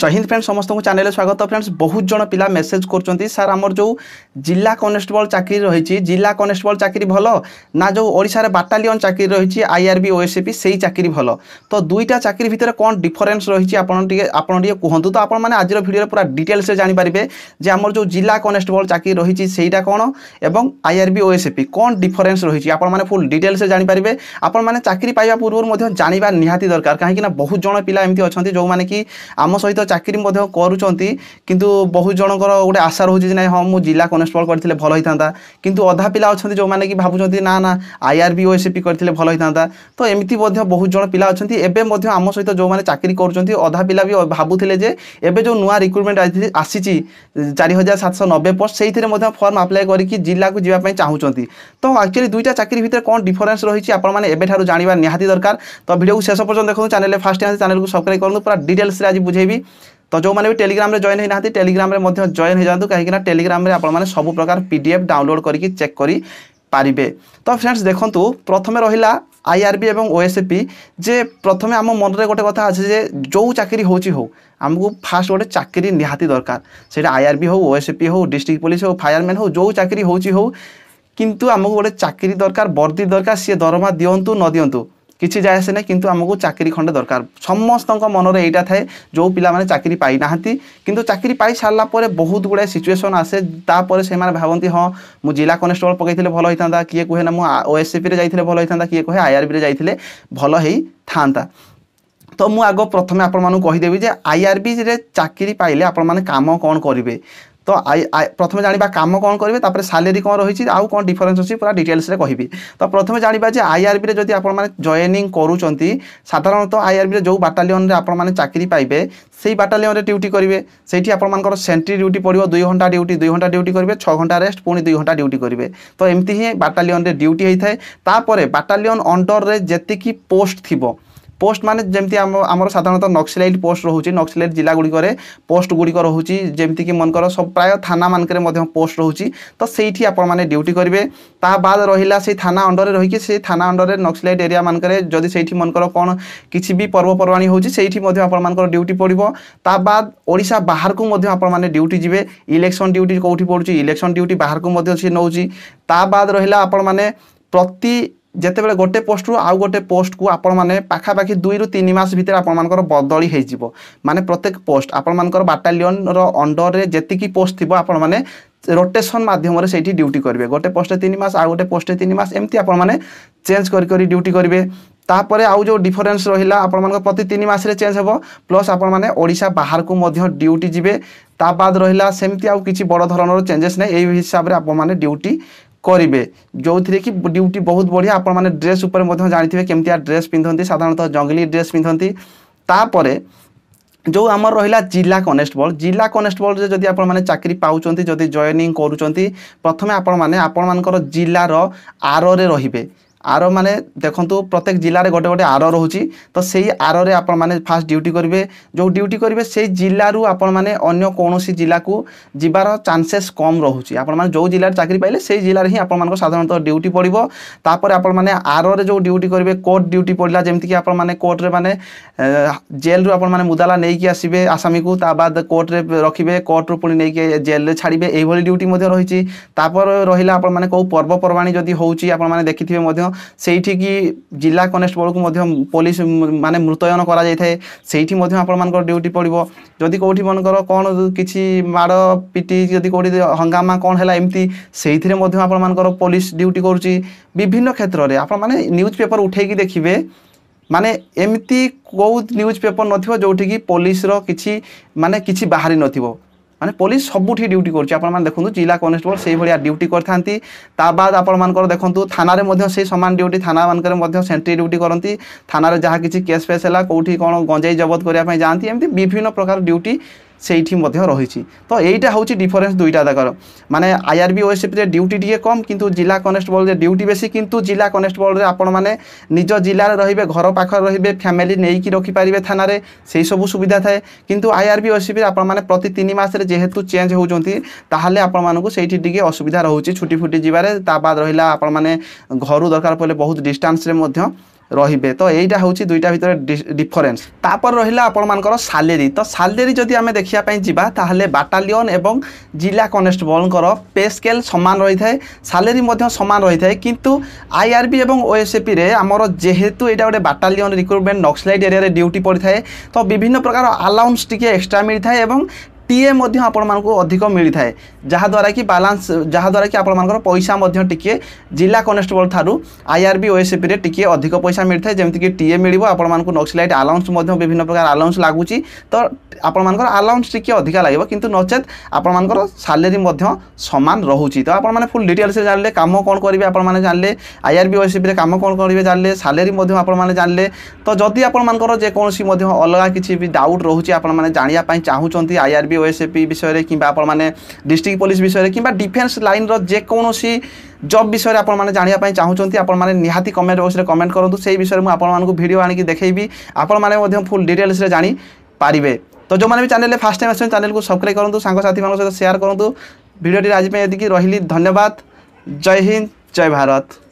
জয় Hind friends সমস্ত channel স্বাগত friends বহুত জন পিলা মেসেজ করছেন স্যার আমার যে জেলা কনস্টেবল চাকরি রয়েছে জেলা কনস্টেবল চাকরি ভাল না যে ওড়শার বাটালিয়ন চাকরি রয়েছে আইআরবি ওএসএপি সেই চাকরি ভাল তো দুইটা চাকরি ভিতরে কোণ ডিফরেন্স রয়েছে আপনার টিকে আপনার টিকে কুহতু তো আপনার মানে আজর ভিডিওর পুরা ডিটেলসে জাঁপারে যে আমার যে জেলা কনস্টেবল চাকরি রয়েছে সেইটা কোণ এবং আইআরবি ওএসএপি কোণ ডিফরেন্স রয়েছে আপনার মানে ফুল ডিটেলসে জাঁপারে আপনার মানে চাকরি পাইবা পূর্ব জাঁয়া নিহতি দরকার কিনা বহুত জন পিলা এমতি অনেক যে কি আম সহিত চাকরি ମଧ୍ୟ କରୁଛନ୍ତି କିନ୍ତୁ ବହୁତ ଜଣଙ୍କର ଗୋଟେ ଆଶା ରହୁଛି ଯେ ନାଇଁ ହଁ ମୁଁ ଜିଲ୍ଲା କନେଷ୍ଟବଳ କରିଥିଲେ ଭଲ ହେଇଥାନ୍ତା କିନ୍ତୁ ଅଧା ପିଲା ଅଛନ୍ତି ଯେଉଁମାନେ କି ଭାବୁଛନ୍ତି ନା ନା ଆଇଆର୍ବି ଓ ଏସ୍ଏପି କରିଥିଲେ ଭଲ ହେଇଥାନ୍ତା ତ ଏମିତି ମଧ୍ୟ ବହୁତ ଜଣ ପିଲା ଅଛନ୍ତି ଏବେ ମଧ୍ୟ ଆମ ସହିତ ଯେଉଁମାନେ ଚାକିରି କରୁଛନ୍ତି ଅଧା ପିଲା ବି ଭାବୁଥିଲେ ଯେ ଏବେ ଯେଉଁ ନୂଆ ରିକ୍ରୁଟମେଣ୍ଟ ଆସିଛି ଚାରି ହଜାର ସାତଶହ ନବେ ପୋଷ୍ଟ ସେଇଥିରେ ମଧ୍ୟ ଫର୍ମ ଆପ୍ଲାଏ କରିକି ଜିଲ୍ଲାକୁ ଯିବା ପାଇଁ ଚାହୁଁଛନ୍ତି ତ ଆକ୍ଚୁଆଲି ଦୁଇଟା ଚାକିରି ଭିତରେ କ'ଣ ଡିଫରେନ୍ସ ରହିଛି ଆପଣମାନେ ଏବେଠାରୁ ଜାଣିବା ନିହାତି ଦରକାର ତ ଭିଡ଼ିଓକୁ ଶେଷ ପର୍ଯ୍ୟନ୍ତ ଦେଖନ୍ତୁ ଚ୍ୟାନେଲ୍ ଫାଷ୍ଟ ଚ୍ୟାନେଲ୍ ଚ୍ୟାନେଲ୍କୁ ସବସ୍କ୍ରାଇବ୍ କରନ୍ତୁ ପୁରା ଡିଟେଲ୍ସରେ ଆଜି ବୁଝେଇବି ତ ଯେଉଁମାନେ ବି ଟେଲିଗ୍ରାମରେ ଜଏନ୍ ହୋଇନାହାନ୍ତି ଟେଲିଗ୍ରାମରେ ମଧ୍ୟ ଜଏନ୍ ହୋଇଯାଆନ୍ତୁ କାହିଁକିନା ଟେଲିଗ୍ରାମରେ ଆପଣମାନେ ସବୁ ପ୍ରକାର ପି ଡି ଏଫ୍ ଡାଉନଲୋଡ଼୍ କରିକି ଚେକ୍ କରି পারিবে তো ফ্রেন্ডস দেখন্তু প্রথমে রহিলা আইআরবি এবং ওএসএপি যে প্রথমে আমার মনরে গোটে কথা আছে যে যে চাকরি হচ্ছে হো আমি ফার্স্ট গোটে চাকরি নিহাতি দরকার সেটা আইআরবি হো ওএসএপি হো ডিস্ট্রিক্ট পুলিশ হো ফায়ারম্যান হো যে চাকরি হচ্ছে হো কিন্তু আমি গোটে চাকরি দরকার বর্দি দরকার সি দরমা দিও ন দিও କିଛି ଯାଏ ଆସେ ନାହିଁ କିନ୍ତୁ ଆମକୁ ଚାକିରି ଖଣ୍ଡେ ଦରକାର ସମସ୍ତଙ୍କ ମନରେ ଏଇଟା ଥାଏ ଯେଉଁ ପିଲାମାନେ ଚାକିରି ପାଇନାହାନ୍ତି କିନ୍ତୁ ଚାକିରି ପାଇସାରିଲା ପରେ ବହୁତ ଗୁଡ଼ାଏ ସିଚୁଏସନ୍ ଆସେ ତାପରେ ସେମାନେ ଭାବନ୍ତି ହଁ ମୁଁ ଜିଲ୍ଲା କନେଷ୍ଟବଳ ପକାଇଥିଲେ ଭଲ ହେଇଥାନ୍ତା କିଏ କୁହେ ନା ମୁଁ ଓଏସ୍ସିପିରେ ଯାଇଥିଲେ ଭଲ ହେଇଥାନ୍ତା କିଏ କୁହେ ଆଇଆର୍ବିରେ ଯାଇଥିଲେ ଭଲ ହେଇଥାନ୍ତା ତ ମୁଁ ଆଗ ପ୍ରଥମେ ଆପଣମାନଙ୍କୁ କହିଦେବି ଯେ ଆଇଆର୍ବିରେ ଚାକିରି ପାଇଲେ ଆପଣମାନେ କାମ କ'ଣ କରିବେ ତ ପ୍ରଥମେ ଜାଣିବା କାମ କ'ଣ କରିବେ ତାପରେ ସାଲେରୀ କ'ଣ ରହିଛି ଆଉ କ'ଣ ଡିଫରେନ୍ସ ଅଛି ପୁରା ଡିଟେଲ୍ସରେ କହିବି ତ ପ୍ରଥମେ ଜାଣିବା ଯେ ଆଇଆର୍ବିରେ ଯଦି ଆପଣମାନେ ଜଏନିଂ କରୁଛନ୍ତି ସାଧାରଣତଃ ଆଇଆର୍ବିରେ ଯେଉଁ ବାଟାଲିଅନ୍ରେ ଆପଣମାନେ ଚାକିରି ପାଇବେ ସେଇ ବାଟାଲିୟନରେ ଡ୍ୟୁଟି କରିବେ ସେଇଠି ଆପଣମାନଙ୍କର ସେଣ୍ଟ୍ରି ଡ୍ୟୁଟି ପଡ଼ିବ ଦୁଇ ଘଣ୍ଟା ଡ୍ୟୁଟି ଦୁଇ ଘଣ୍ଟା ଡ୍ୟୁଟି କରିବେ ଛଅ ଘଣ୍ଟା ରେଷ୍ଟ ପୁଣି ଦୁଇ ଘଣ୍ଟା ଡ୍ୟୁଟି କରିବେ ତ ଏମିତି ହିଁ ବାଟାଲିଅନ୍ରେ ଡ୍ୟୁଟି ହେଇଥାଏ ତାପରେ ବାଟାଲିଅନ୍ ଅଣ୍ଡର୍ରେ ଯେତିକି ପୋଷ୍ଟ ଥିବ পোস্ট মানে যেমি আমার সাধারণত নক্সিলাইট পোস্ট রয়েছে নক্সিলাইট পোস্ট পোস্টগুড়ি রয়েছে যেমিকি মনকর সব প্রায় থানা মানকরে মধ্যে পোস্ট রয়েছে তো সেইটি আপনার ডিউটি করবে তা বাদ রহিলা সেই থানা অন্ডরে রহিকি সেই থানা অন্ডরে নক্সিলাইট এরিয়া মানকরে যদি সেইটি মনকর কোন কিছু বি পর্বপর্বাণী হচ্ছে সেইটি মধ্যে আপনার ডিউটি পড়ব তা বাদ ওড়শা বাহারকু আপনার ডিউটি যাবে ইলেকশন ডিউটি কোটি পড়ুছে ইলেকশন ডিউটি বাহারকু সে নেଉଛି তা বাদ রহিলা আপনার প্রতি যেতবে গোটে পোস্টরু আউ গোটে পোস্ট কু পোস্টকু আপনার পাখাপাখি দুই রু তিন মাস ভিতরে আপনার বদলি হয়ে যাব মানে প্রত্যেক পোস্ট আপনার বাটালিয়নর অন্ডরের যেতিকি পোস্ট থাকবে আপনার রোটেসন মাধ্যমে সেইটি ডিউটি করবে গোটে পোস্টে তিন মাস আউ গোটে পোস্টে তিন মাস এমতি আপন মানে চেঞ্জ করি ডিউটি করবে তাপরে আউ যে ডিফরেন্স রহিলা আপনার প্রতি তিন মাসে চেঞ্জ হব প্লস আপনার ওড়শা বাহারকু ডিউটি যাবে তা বাদ রহিলা সেমতি আউ কিছু বড় ধরনের চেঞ্জেস নাই এই হিসাবে আপনার ডিউটি କରିବେ ଯେଉଁଥିରେ କି ଡ୍ୟୁଟି ବହୁତ ବଢ଼ିଆ ଆପଣମାନେ ଡ୍ରେସ୍ ଉପରେ ମଧ୍ୟ ଜାଣିଥିବେ କେମିତିଆ ଡ୍ରେସ୍ ପିନ୍ଧନ୍ତି ସାଧାରଣତଃ ଜଙ୍ଗଲି ଡ୍ରେସ୍ ପିନ୍ଧନ୍ତି ତାପରେ ଯେଉଁ ଆମର ରହିଲା ଜିଲ୍ଲା କନେଷ୍ଟବଳ ଜିଲ୍ଲା କନେଷ୍ଟବଳରେ ଯଦି ଆପଣମାନେ ଚାକିରି ପାଉଛନ୍ତି ଯଦି ଜଏନିଂ କରୁଛନ୍ତି ପ୍ରଥମେ ଆପଣମାନେ ଆପଣମାନଙ୍କର ଜିଲ୍ଲାର ଆରରେ ରହିବେ ଆର ମାନେ ଦେଖନ୍ତୁ ପ୍ରତ୍ୟେକ ଜିଲ୍ଲାରେ ଗୋଟେ ଗୋଟେ ଆର ରହୁଛି ତ ସେଇ ଆରରେ ଆପଣମାନେ ଫାଷ୍ଟ ଡ୍ୟୁଟି କରିବେ ଯେଉଁ ଡ୍ୟୁଟି କରିବେ ସେଇ ଜିଲ୍ଲାରୁ ଆପଣମାନେ ଅନ୍ୟ କୌଣସି ଜିଲ୍ଲାକୁ ଯିବାର ଚାନ୍ସେସ୍ କମ୍ ରହୁଛି ଆପଣମାନେ ଯେଉଁ ଜିଲ୍ଲାରେ ଚାକିରି ପାଇଲେ ସେଇ ଜିଲ୍ଲାରେ ହିଁ ଆପଣମାନଙ୍କ ସାଧାରଣତଃ ଡ୍ୟୁଟି ପଡ଼ିବ ତାପରେ ଆପଣମାନେ ଆରରେ ଯେଉଁ ଡ୍ୟୁଟି କରିବେ କୋର୍ଟ ଡ୍ୟୁଟି ପଡ଼ିଲା ଯେମିତିକି ଆପଣମାନେ କୋର୍ଟରେ ମାନେ ଜେଲ୍ରୁ ଆପଣମାନେ ମୁଦାଲା ନେଇକି ଆସିବେ ଆସାମୀକୁ ତା ବାଦ କୋର୍ଟରେ ରଖିବେ କୋର୍ଟରୁ ପୁଣି ନେଇକି ଜେଲ୍ରେ ଛାଡ଼ିବେ ଏଇଭଳି ଡ୍ୟୁଟି ମଧ୍ୟ ରହିଛି ତାପରେ ରହିଲା ଆପଣମାନେ କେଉଁ ପର୍ବପର୍ବାଣି ଯଦି ହେଉଛି ଆପଣମାନେ ଦେଖିଥିବେ ମଧ୍ୟ ସେଇଠିକି ଜିଲ୍ଲା କନେଷ୍ଟବଳକୁ ମଧ୍ୟ ପୋଲିସ ମାନେ ମୃତୟନ କରାଯାଇଥାଏ ସେଇଠି ମଧ୍ୟ ଆପଣମାନଙ୍କର ଡ୍ୟୁଟି ପଡ଼ିବ ଯଦି କେଉଁଠି ମନେକର କ'ଣ କିଛି ମାଡ଼ ପିଟି ଯଦି କେଉଁଠି ହଙ୍ଗାମା କ'ଣ ହେଲା ଏମିତି ସେଇଥିରେ ମଧ୍ୟ ଆପଣମାନଙ୍କର ପୋଲିସ ଡ୍ୟୁଟି କରୁଛି ବିଭିନ୍ନ କ୍ଷେତ୍ରରେ ଆପଣମାନେ ନ୍ୟୁଜ୍ ପେପର୍ ଉଠାଇକି ଦେଖିବେ ମାନେ ଏମିତି କେଉଁ ନ୍ୟୁଜ୍ ପେପର୍ ନଥିବ ଯେଉଁଠିକି ପୋଲିସର କିଛି ମାନେ କିଛି ବାହାରି ନଥିବ মানে ପୋଲିସ ସବୁଠି ଡ୍ୟୁଟି କରୁଛି ଆପଣମାନେ ଦେଖନ୍ତୁ ଜିଲ୍ଲା କନେଷ୍ଟବଳ ସେଇଭଳିଆ ଡ୍ୟୁଟି କରିଥାନ୍ତି ତା ବାଦ ଆପଣମାନଙ୍କର ଦେଖନ୍ତୁ ଥାନାରେ ମଧ୍ୟ ସେଇ ସମାନ ଡ୍ୟୁଟି ଥାନାମାନଙ୍କରେ ମଧ୍ୟ ସେଣ୍ଟ୍ରି ଡ୍ୟୁଟି କରନ୍ତି ଥାନାରେ ଯାହା କିଛି କେସ୍ ଫେସ୍ ହେଲା କେଉଁଠି କ'ଣ ଗଞ୍ଜେଇ ଜବତ କରିବା ପାଇଁ ଯାଆନ୍ତି ଏମିତି ବିଭିନ୍ନ ପ୍ରକାର ଡ୍ୟୁଟି সেইটি মধ্যে রয়েছে তো এইটা হচ্ছে ডিফরেন্স দুইটা দেখার মানে আইআরবি ওএসএফরে ডিউটি টিকে কম কিন্তু জেলা কনস্টেবলরে ডিউটি বেশি কিন্তু জেলা কনস্টেবলরে আপনার মানে নিজ জেলার রহবে ঘর পাখে রহবে ফ্যামিলি নেইকি রখিপারে থানার সেই সব সুবিধা থাকে কিন্তু আইআরবি ওএসএফরে আপনার মানে প্রতি তিন মাসের যেহেতু চেঞ্জ হোক তাহলে আপনার মানুষ সেইটি টিকি অসুবিধা রয়েছে ছুটি ফুটি যাবার তা বাদ রহলা আপনার মানে ঘর দরকার পড়লে বহুত ডিষ্টান্সরে মধ্যে রহবে তো এইটা হচ্ছে দুইটা ভিতরে ডিফরেন্স তারপর রহিলা আপনার সালেরি তো সালেরি যদি আমি দেখা যা তাহলে বাটালিয়ন এবং জেলা কনস্টেবলঙ্কর পে স্কেল সমান রয়েছে সালেরি সমান রয়েছে কিন্তু আইআরবি এবং ওএসএপিরে আমার যেহেতু এটা গোটে বাটালিয়ন রিক্রুটমেন্ট নক্সলাইট এরিয়ায় ডিউটি পড়ে তো বিভিন্ন প্রকার আলাউন্স টিকি এক্সট্রা মিলিথায় এবং ଟିଏ ମଧ୍ୟ ଆପଣମାନଙ୍କୁ ଅଧିକ ମିଳିଥାଏ ଯାହାଦ୍ୱାରା କି ବାଲାନ୍ସ ଯାହାଦ୍ୱାରା କି ଆପଣମାନଙ୍କର ପଇସା ମଧ୍ୟ ଟିକିଏ ଜିଲ୍ଲା କନେଷ୍ଟବଳ ଠାରୁ ଆଇଆର୍ବି ଓଏସ୍ଏପିରେ ଟିକିଏ ଅଧିକ ପଇସା ମିଳିଥାଏ ଯେମିତିକି ଟିଏ ମିଳିବ ଆପଣମାନଙ୍କୁ ନକ୍ସଲାଇଟ୍ ଆଲାଉନ୍ସ ମଧ୍ୟ ବିଭିନ୍ନ ପ୍ରକାର ଆଲାଉନ୍ସ ଲାଗୁଛି ତ ଆପଣମାନଙ୍କର ଆଲାଉନ୍ସ ଟିକିଏ ଅଧିକା ଲାଗିବ କିନ୍ତୁ ନଚେତ୍ ଆପଣମାନଙ୍କର ସାଲେରୀ ମଧ୍ୟ ସମାନ ରହୁଛି ତ ଆପଣମାନେ ଫୁଲ୍ ଡିଟେଲ୍ସରେ ଜାଣିଲେ କାମ କ'ଣ କରିବେ ଆପଣମାନେ ଜାଣିଲେ ଆଇଆର୍ବି ଓଏସ୍ଏପିରେ କାମ କ'ଣ କରିବେ ଜାଣିଲେ ସାଲେରୀ ମଧ୍ୟ ଆପଣମାନେ ଜାଣିଲେ ତ ଯଦି ଆପଣମାନଙ୍କର ଯେକୌଣସି ମଧ୍ୟ ଅଲଗା କିଛି ବି ଡାଉଟ୍ ରହୁଛି ଆପଣମାନେ ଜାଣିବା ପାଇଁ ଚାହୁଁଛନ୍ତି ଆଇଆର୍ବି ଓଏସ୍ଏପି ବିଷୟରେ କିମ୍ବା ଆପଣମାନେ ଡିଷ୍ଟ୍ରିକ୍ଟ ପୋଲିସ ବିଷୟରେ କିମ୍ବା ଡିଫେନ୍ସ ଲାଇନ୍ର ଯେକୌଣସି জব বিষয়ে আপনার জাঁয়া চাহুমান আপনার নিহতি কমেন্ট বক্সরে কমেন্ট করতু সেই বিষয়ে আপনার ভিডিও আনিকি দেখবি আপনার ফুল ডিটেলসে জাঁপারে তো যে চ্যানেলে ফার্স্ট টাইম আসছেন চ্যানেল সবসক্রাইব করতু সাংসাথী মানুষ সহ সেয়ার করতু ভিডিওটি আজপে এদিকে রহলি ধন্যবাদ জয় হিন্দ জয় ভারত